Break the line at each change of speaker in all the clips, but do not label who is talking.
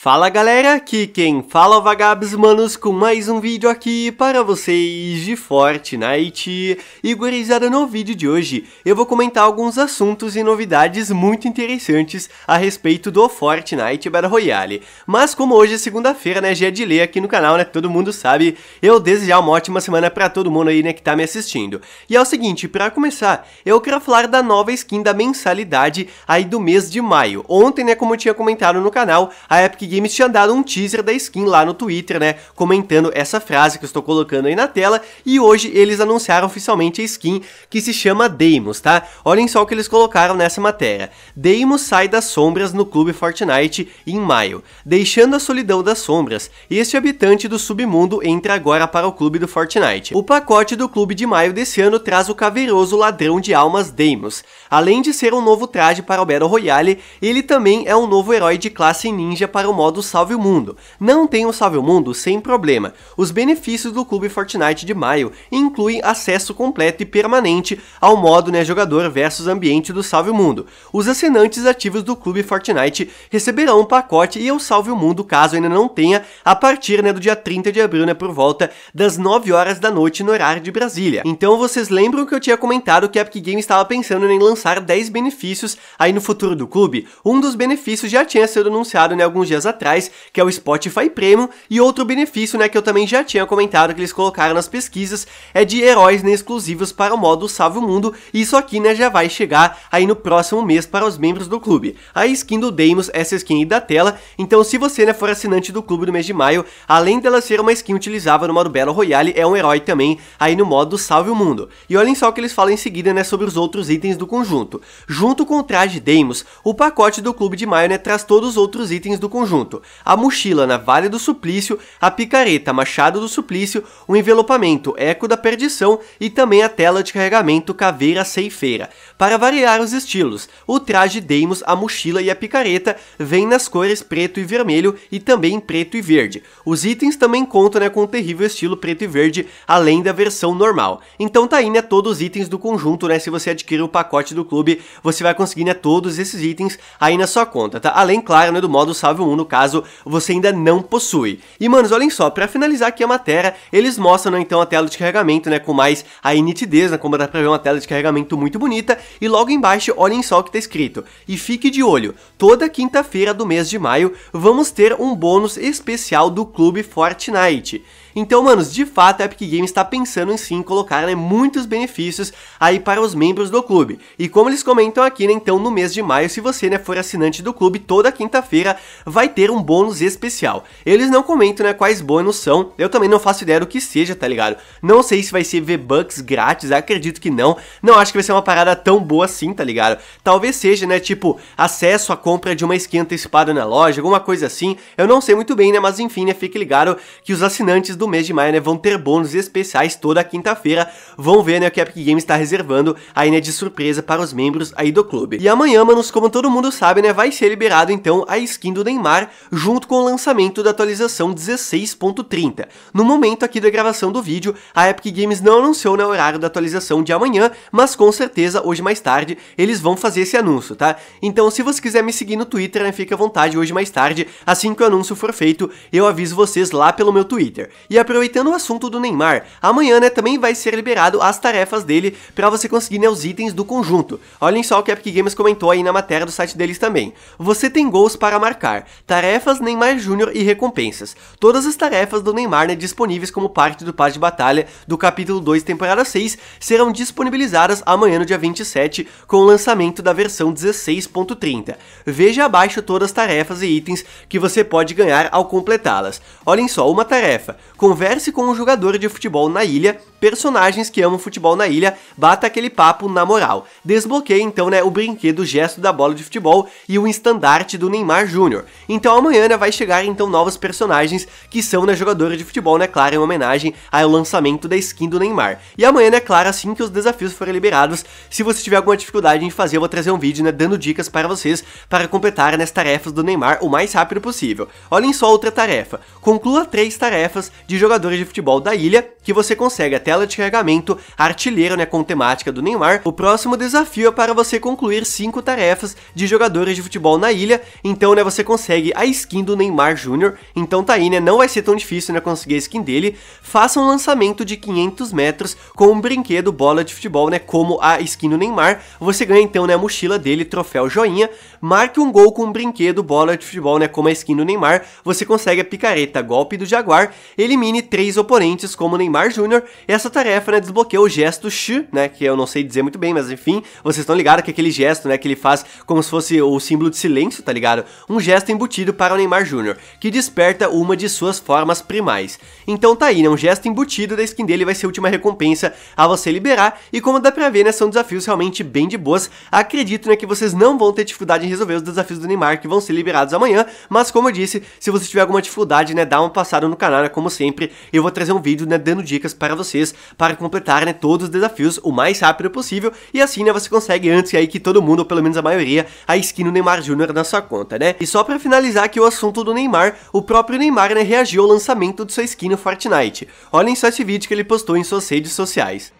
Fala galera, aqui quem fala é Vagabos Manos com mais um vídeo aqui para vocês de Fortnite. E gurizada, no vídeo de hoje eu vou comentar alguns assuntos e novidades muito interessantes a respeito do Fortnite Battle Royale. Mas como hoje é segunda-feira, né, dia é de ler aqui no canal, né, todo mundo sabe, eu desejar uma ótima semana para todo mundo aí, né, que tá me assistindo. E é o seguinte, para começar, eu quero falar da nova skin da mensalidade aí do mês de maio. Ontem, né, como eu tinha comentado no canal, a Epic Games tinha dado um teaser da skin lá no Twitter, né? Comentando essa frase que eu estou colocando aí na tela. E hoje eles anunciaram oficialmente a skin que se chama Deimos, tá? Olhem só o que eles colocaram nessa matéria. Deimos sai das sombras no clube Fortnite em maio. Deixando a solidão das sombras, este habitante do submundo entra agora para o clube do Fortnite. O pacote do clube de maio desse ano traz o caveiroso ladrão de almas Deimos. Além de ser um novo traje para o Battle Royale, ele também é um novo herói de classe ninja para o modo Salve o Mundo. Não tem o Salve o Mundo sem problema. Os benefícios do Clube Fortnite de maio incluem acesso completo e permanente ao modo né, jogador versus ambiente do Salve o Mundo. Os assinantes ativos do Clube Fortnite receberão um pacote e eu Salve o Mundo caso ainda não tenha a partir né, do dia 30 de abril, né, por volta das 9 horas da noite no horário de Brasília. Então vocês lembram que eu tinha comentado que a Epic Games estava pensando em lançar 10 benefícios aí no futuro do clube? Um dos benefícios já tinha sido anunciado né, alguns dias atrás, que é o Spotify Premium, e outro benefício, né, que eu também já tinha comentado que eles colocaram nas pesquisas, é de heróis né, exclusivos para o modo Salve o Mundo, e isso aqui, né, já vai chegar aí no próximo mês para os membros do clube. A skin do Deimos, essa skin aí da tela, então se você, né, for assinante do clube no mês de maio, além dela ser uma skin utilizável no modo Battle Royale, é um herói também aí no modo Salve o Mundo. E olhem só o que eles falam em seguida, né, sobre os outros itens do conjunto. Junto com o traje Deimos, o pacote do clube de maio, né, traz todos os outros itens do conjunto a mochila na Vale do Suplício, a picareta Machado do Suplício, o envelopamento Eco da Perdição e também a tela de carregamento Caveira Ceifeira. Para variar os estilos, o traje Deimos, a mochila e a picareta vêm nas cores preto e vermelho e também preto e verde. Os itens também contam né, com o um terrível estilo preto e verde, além da versão normal. Então tá aí né, todos os itens do conjunto, né? Se você adquirir o pacote do clube, você vai conseguir né, todos esses itens aí na sua conta, tá? Além, claro, né, do modo salve 1 no caso, você ainda não possui. E, manos, olhem só, para finalizar aqui a matéria, eles mostram, né, então, a tela de carregamento, né, com mais a nitidez, né, como dá pra ver uma tela de carregamento muito bonita, e logo embaixo, olhem só o que tá escrito. E fique de olho, toda quinta-feira do mês de maio, vamos ter um bônus especial do Clube Fortnite. Então, manos, de fato a Epic Games está pensando em sim colocar né, muitos benefícios aí para os membros do clube. E como eles comentam aqui, né, então no mês de maio, se você né, for assinante do clube, toda quinta-feira vai ter um bônus especial. Eles não comentam né, quais bônus são, eu também não faço ideia do que seja, tá ligado? Não sei se vai ser V-Bucks grátis, acredito que não. Não acho que vai ser uma parada tão boa assim, tá ligado? Talvez seja, né, tipo, acesso à compra de uma skin antecipada na loja, alguma coisa assim. Eu não sei muito bem, né, mas enfim, né, fique ligado que os assinantes do mês de maio, né, vão ter bônus especiais toda quinta-feira. Vão ver, né, o que a Epic Games está reservando aí, né, de surpresa para os membros aí do clube. E amanhã, manos, como todo mundo sabe, né, vai ser liberado então a skin do Neymar junto com o lançamento da atualização 16.30. No momento aqui da gravação do vídeo, a Epic Games não anunciou né, o horário da atualização de amanhã, mas com certeza hoje mais tarde eles vão fazer esse anúncio, tá? Então, se você quiser me seguir no Twitter, né, fica à vontade hoje mais tarde, assim que o anúncio for feito, eu aviso vocês lá pelo meu Twitter. E aproveitando o assunto do Neymar, amanhã né, também vai ser liberado as tarefas dele para você conseguir né, os itens do conjunto. Olhem só o que a Epic Games comentou aí na matéria do site deles também. Você tem gols para marcar, tarefas Neymar Júnior e recompensas. Todas as tarefas do Neymar né, disponíveis como parte do Paz de Batalha do capítulo 2, temporada 6, serão disponibilizadas amanhã no dia 27 com o lançamento da versão 16.30. Veja abaixo todas as tarefas e itens que você pode ganhar ao completá-las. Olhem só, uma tarefa, converse com um jogador de futebol na ilha, personagens que amam futebol na ilha, bata aquele papo na moral. Desbloqueia então, né, o brinquedo gesto da bola de futebol e o estandarte do Neymar Júnior. Então amanhã né, vai chegar então novos personagens que são né, jogadores de futebol, né, claro, em homenagem ao lançamento da skin do Neymar. E amanhã, né, claro, assim que os desafios forem liberados, se você tiver alguma dificuldade em fazer, eu vou trazer um vídeo, né, dando dicas para vocês para completar né, as tarefas do Neymar o mais rápido possível. Olhem só outra tarefa. Conclua três tarefas de jogadores de futebol da ilha, que você consegue a tela de carregamento, artilheiro né, com temática do Neymar. O próximo desafio é para você concluir cinco tarefas de jogadores de futebol na ilha, então né, você consegue a skin do Neymar Jr. Então tá aí, né, não vai ser tão difícil né, conseguir a skin dele. Faça um lançamento de 500 metros com um brinquedo bola de futebol, né, como a skin do Neymar. Você ganha então né, a mochila dele, troféu joinha. Marque um gol com um brinquedo bola de futebol, né, como a skin do Neymar. Você consegue a picareta golpe do Jaguar. Ele elimine três oponentes como Neymar Júnior. Essa tarefa, né, desbloqueia o gesto X, né, que eu não sei dizer muito bem, mas enfim, vocês estão ligados que aquele gesto, né, que ele faz como se fosse o símbolo de silêncio, tá ligado? Um gesto embutido para o Neymar Júnior, que desperta uma de suas formas primais. Então tá aí, né, um gesto embutido da skin dele vai ser a última recompensa a você liberar, e como dá pra ver, né, são desafios realmente bem de boas. Acredito, né, que vocês não vão ter dificuldade em resolver os desafios do Neymar, que vão ser liberados amanhã, mas como eu disse, se você tiver alguma dificuldade, né, dá uma passada no canal, né, como sempre, sempre, eu vou trazer um vídeo né, dando dicas para vocês para completar né, todos os desafios o mais rápido possível e assim né, você consegue antes aí que todo mundo, ou pelo menos a maioria, a skin do Neymar Jr. na sua conta, né? E só para finalizar aqui o assunto do Neymar, o próprio Neymar né, reagiu ao lançamento de sua skin no Fortnite. Olhem só esse vídeo que ele postou em suas redes sociais.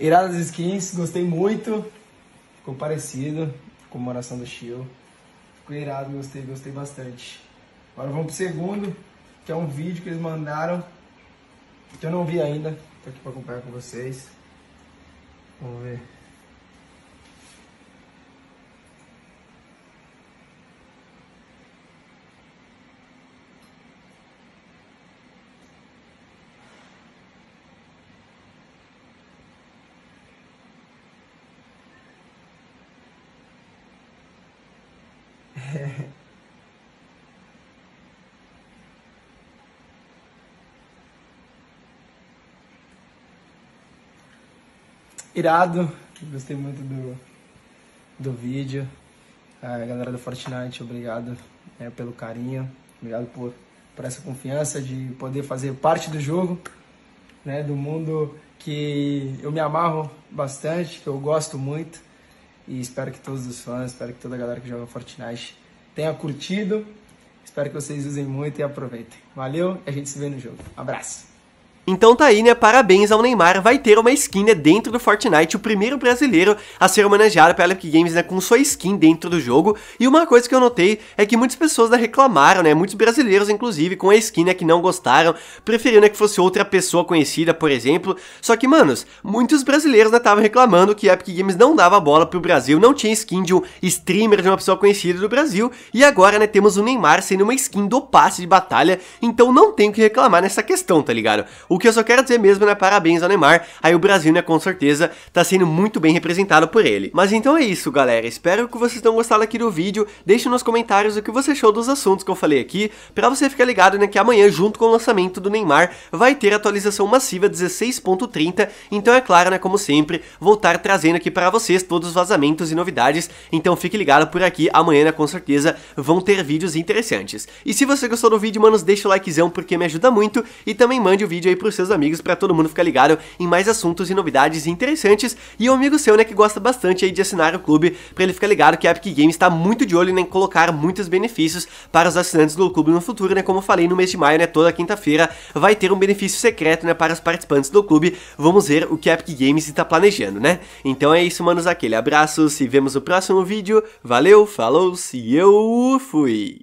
Iradas skins, gostei muito. Ficou parecido. com a Comemoração do Shio. Ficou irado, gostei, gostei bastante. Agora vamos pro segundo, que é um vídeo que eles mandaram. Que eu não vi ainda. Tô aqui pra acompanhar com vocês. Vamos ver. Irado, gostei muito do, do vídeo. A galera do Fortnite, obrigado né, pelo carinho, obrigado por, por essa confiança de poder fazer parte do jogo, né, do mundo que eu me amarro bastante, que eu gosto muito. E espero que todos os fãs, espero que toda a galera que joga Fortnite tenha curtido. Espero que vocês usem muito e aproveitem. Valeu e a gente se vê no jogo. Um abraço! Então tá aí, né? Parabéns ao Neymar, vai ter uma skin né, dentro do Fortnite, o primeiro brasileiro a ser homenageado pela Epic Games né, com sua skin dentro do jogo. E uma coisa que eu notei é que muitas pessoas né, reclamaram, né? Muitos brasileiros, inclusive, com a skin né, que não gostaram, preferiram né, que fosse outra pessoa conhecida, por exemplo. Só que, manos, muitos brasileiros estavam né, reclamando que a Epic Games não dava bola pro Brasil, não tinha skin de um streamer, de uma pessoa conhecida do Brasil. E agora, né, temos o Neymar sendo uma skin do passe de batalha, então não tenho que reclamar nessa questão, tá ligado? O que eu só quero dizer mesmo é parabéns ao Neymar, aí o Brasil, né, com certeza, tá sendo muito bem representado por ele. Mas então é isso, galera, espero que vocês tenham gostado aqui do vídeo, deixe nos comentários o que você achou dos assuntos que eu falei aqui, pra você ficar ligado, né, que amanhã, junto com o lançamento do Neymar, vai ter atualização massiva 16.30, então é claro, né, como sempre, voltar trazendo aqui para vocês todos os vazamentos e novidades, então fique ligado por aqui, amanhã, né, com certeza, vão ter vídeos interessantes. E se você gostou do vídeo, manos, deixa o likezão porque me ajuda muito e também mande o vídeo aí pros seus amigos para todo mundo ficar ligado em mais assuntos e novidades interessantes. E um amigo seu, né, que gosta bastante aí de assinar o clube, para ele ficar ligado que a Epic Games está muito de olho em né, colocar muitos benefícios para os assinantes do clube no futuro, né? Como eu falei, no mês de maio, né, toda quinta-feira vai ter um benefício secreto, né, para os participantes do clube. Vamos ver o que a Epic Games está planejando, né? Então é isso, manos, aquele abraço, se vemos no próximo vídeo. Valeu, falou, se eu fui.